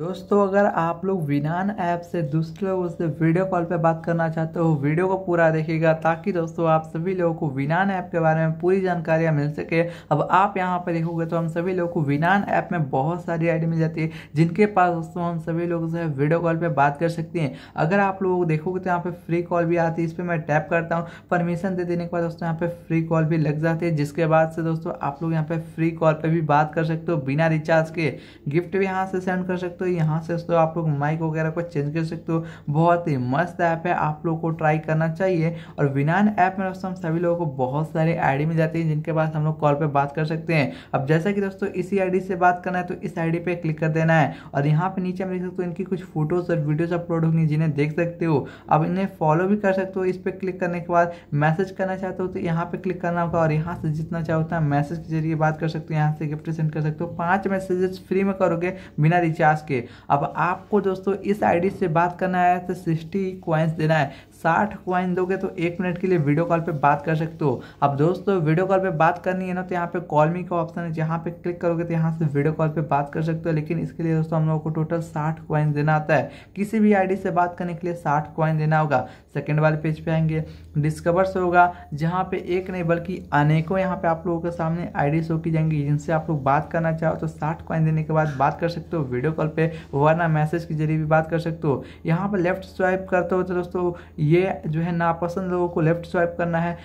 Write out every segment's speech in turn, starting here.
दोस्तों अगर आप लोग विनान ऐप से दूसरे लोगों से वीडियो कॉल पे बात करना चाहते हो वीडियो को पूरा देखिएगा ताकि दोस्तों आप सभी लोगों को विनान ऐप के बारे में पूरी जानकारियाँ मिल सके अब आप यहाँ पर देखोगे तो हम सभी लोगों को विनान ऐप में बहुत सारी आईडी मिल जाती है जिनके पास दोस्तों हम सभी लोगों से वीडियो कॉल पर बात कर सकती हैं अगर आप लोग देखोगे तो यहाँ पर फ्री कॉल भी आती है इस पर मैं टैप करता हूँ परमिशन दे देने के बाद दोस्तों यहाँ पर फ्री कॉल भी लग जाती है जिसके बाद से दोस्तों आप लोग यहाँ पर फ्री कॉल पर भी बात कर सकते हो बिना रिचार्ज के गिफ्ट भी यहाँ से सेंड कर सकते हो यहाँ से दोस्तों आप लोग माइक वगैरह को चेंज कर सकते हो बहुत ही मस्त ऐप है आप लोग को ट्राई करना चाहिए और विनान ऐप में दोस्तों हम सभी लोगों को बहुत सारे आई मिल जाती है जिनके पास हम लोग कॉल पर बात कर सकते हैं अब जैसा कि दोस्तों इसी आई से बात करना है तो इस आई डी क्लिक कर देना है और यहाँ पर नीचे हम देख सकते हो इनकी कुछ फोटोज और वीडियोज अपलोड होंगी जिन्हें देख सकते हो अब इन्हें फॉलो भी कर सकते हो इस पर क्लिक करने के बाद मैसेज करना चाहते हो तो यहाँ पे क्लिक करना होगा और यहाँ से जितना चाहो उतना मैसेज के जरिए बात कर सकते हो यहाँ से गिफ्ट सेंड कर सकते हो पांच मैसेजेस फ्री में करोगे बिना रिचार्ज के अब आपको दोस्तों इस आईडी से बात करना है तो सिक्सटी क्वाइंस देना है साठ क्वाइन दोगे तो एक मिनट के लिए वीडियो कॉल पे बात कर सकते हो अब दोस्तों वीडियो कॉल पे बात करनी है ना तो यहाँ पे कॉल मी का ऑप्शन है जहाँ पे क्लिक करोगे तो यहाँ से वीडियो कॉल पे बात कर सकते हो लेकिन इसके लिए दोस्तों हम लोगों को टोटल साठ क्वाइन देना आता है किसी भी आई से बात करने के लिए साठ क्वाइन देना होगा सेकेंड वाले पेज पे आएंगे डिस्कवर से होगा जहाँ पे एक नहीं बल्कि अनेकों यहाँ पे आप लोगों के सामने आई शो की जाएंगी जिनसे आप लोग बात करना चाहो तो साठ क्वाइन देने के बाद बात कर सकते हो वीडियो कॉल पर वरना मैसेज के जरिए भी बात कर सकते हो यहाँ पर लेफ्ट स्वाइप करते हो तो दोस्तों ये जो है नापसंद लोगों को लेफ्ट स्वाइप करना है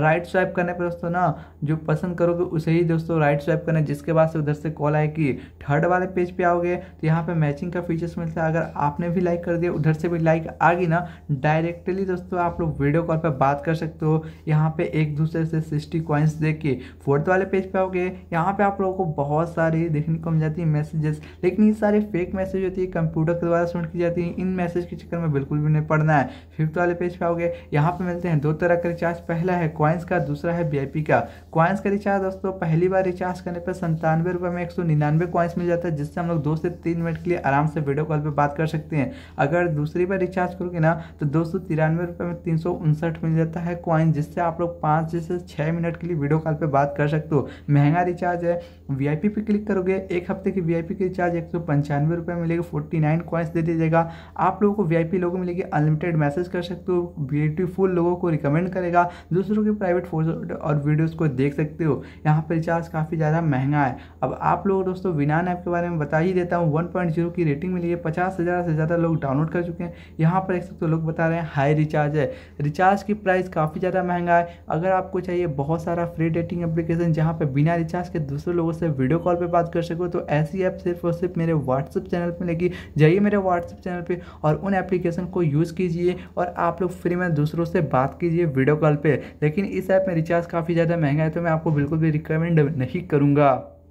राइट स्वाइप करने पर दोस्तों ना जो पसंद करोगे उसे ही दोस्तों राइट स्वाइप करना है जिसके बाद से उधर से कॉल आए कि थर्ड वाले पेज पे आओगे तो यहाँ पे मैचिंग का फीचर्स मिलता है अगर आपने भी लाइक कर दिया उधर से भी लाइक आ गई ना डायरेक्टली दोस्तों आप लोग वीडियो कॉल पर बात कर सकते हो यहाँ पे एक दूसरे से सिक्सटी क्वाइंस देख के फोर्थ वाले पेज पे आओगे यहाँ पे आप लोगों को बहुत सारी देखने को मिल जाती है मैसेजेस लेकिन ये सारे फेक मैसेज होती है कंप्यूटर के द्वारा सुन की जाती है इन मैसेज के चक्कर में बिल्कुल भी नहीं पढ़ना है फिफ्थ वाले पेज पे आओगे यहाँ पे मिलते हैं दो तरह का रिचार्ज पहला है क्वाइंस का दूसरा है वी का क्वाइंस का रिचार्ज दोस्तों पहली बार रिचार्ज करने पर संतानवे रुपये में एक सौ निन्यानवे क्वाइंस मिल जाता है जिससे हम लोग दो से तीन मिनट के लिए आराम से वीडियो कॉल पर बात कर सकते हैं अगर दूसरी बार रिचार्ज करोगे ना तो दो सौ तिरानवे रुपये में तीन सौ उनसठ मिल जाता है क्वाइंस जिससे आप लोग पाँच से छः मिनट के लिए वीडियो कॉल पर बात कर सकते हो महंगा रिचार्ज है वी आई पे क्लिक करोगे एक हफ्ते की वी आई पी रिचार्ज एक सौ पंचानवे रुपये मिलेगा फोर्टी नाइन कॉइन्स दे दीजिएगा आप लोगों को वी आई पी लोगों मिलेगी अनलिमिटेड मैसेज कर सकते सकते हो ब्यूटीफुल लोगों को रिकमेंड करेगा दूसरों के प्राइवेट फोटो और वीडियोज़ को देख सकते हो यहाँ पर रिचार्ज काफ़ी ज़्यादा महंगा है अब आप लोग दोस्तों विनान ऐप के बारे में बता ही देता हूँ वन की रेटिंग मिली है पचास से ज़्यादा लोग डाउनलोड कर चुके हैं यहाँ पर एक सकते लोग बता रहे हैं हाई रिचार्ज है रिचार्ज की प्राइस काफ़ी ज़्यादा महंगा है अगर आपको चाहिए बहुत सारा फ्री डेटिंग एप्लीकेशन जहाँ पर बिना रिचार्ज के दूसरे लोगों से वीडियो कॉल पर बात कर सको तो ऐसी ऐप सिर्फ और सिर्फ मेरे व्हाट्सएप चैनल पर लेगी जाइए मेरे व्हाट्सएप चैनल पे और उन एप्लीकेशन को यूज़ कीजिए और आप लोग फ्री में दूसरों से बात कीजिए वीडियो कॉल पर लेकिन इस ऐप में रिचार्ज काफ़ी ज़्यादा महंगा है तो मैं आपको बिल्कुल भी रिकमेंड नहीं करूँगा